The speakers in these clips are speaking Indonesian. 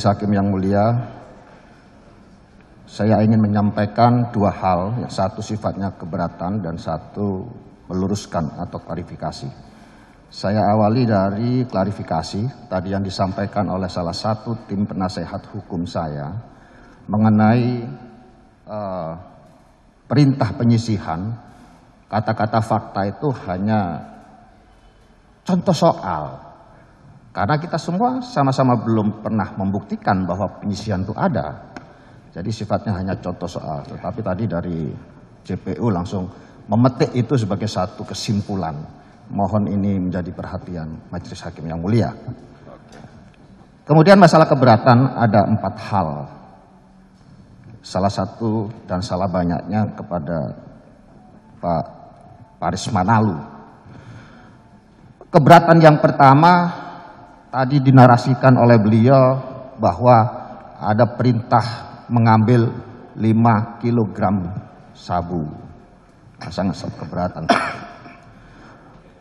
Majelis Hakim yang mulia, saya ingin menyampaikan dua hal, yang satu sifatnya keberatan dan satu meluruskan atau klarifikasi. Saya awali dari klarifikasi tadi yang disampaikan oleh salah satu tim penasehat hukum saya mengenai uh, perintah penyisihan, kata-kata fakta itu hanya contoh soal karena kita semua sama-sama belum pernah membuktikan bahwa penyisian itu ada. Jadi sifatnya hanya contoh soal. Tetapi tadi dari JPU langsung memetik itu sebagai satu kesimpulan. Mohon ini menjadi perhatian Majelis Hakim yang mulia. Kemudian masalah keberatan ada empat hal. Salah satu dan salah banyaknya kepada Pak Paris Manalu. Keberatan yang pertama tadi dinarasikan oleh beliau bahwa ada perintah mengambil 5 kg sabu. sangat keberatan.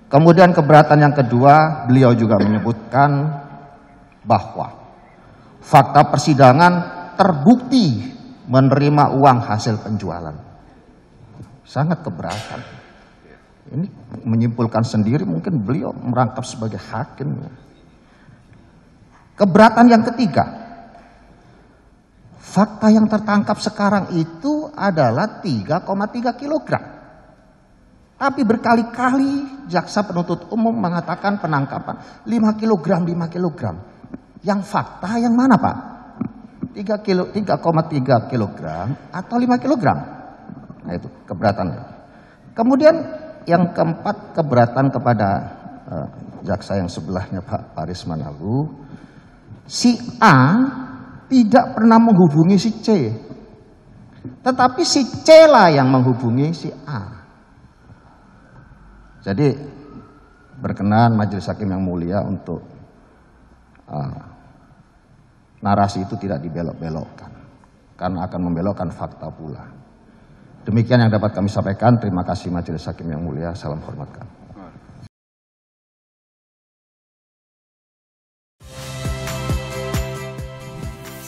Kemudian keberatan yang kedua, beliau juga menyebutkan bahwa fakta persidangan terbukti menerima uang hasil penjualan. Sangat keberatan. Ini menyimpulkan sendiri mungkin beliau merangkap sebagai hakim. Ya. Keberatan yang ketiga, fakta yang tertangkap sekarang itu adalah 3,3 kg. Tapi berkali-kali jaksa penuntut umum mengatakan penangkapan 5 kg, 5 kg. Yang fakta yang mana Pak? 3 kilo 3,3 kg atau 5 kg? Nah itu keberatan. Kemudian yang keempat keberatan kepada uh, jaksa yang sebelahnya Pak Paris Manalu si A tidak pernah menghubungi si C. Tetapi si C lah yang menghubungi si A. Jadi berkenan majelis hakim yang mulia untuk uh, narasi itu tidak dibelok-belokkan. Karena akan membelokkan fakta pula. Demikian yang dapat kami sampaikan. Terima kasih majelis hakim yang mulia. Salam hormat kami.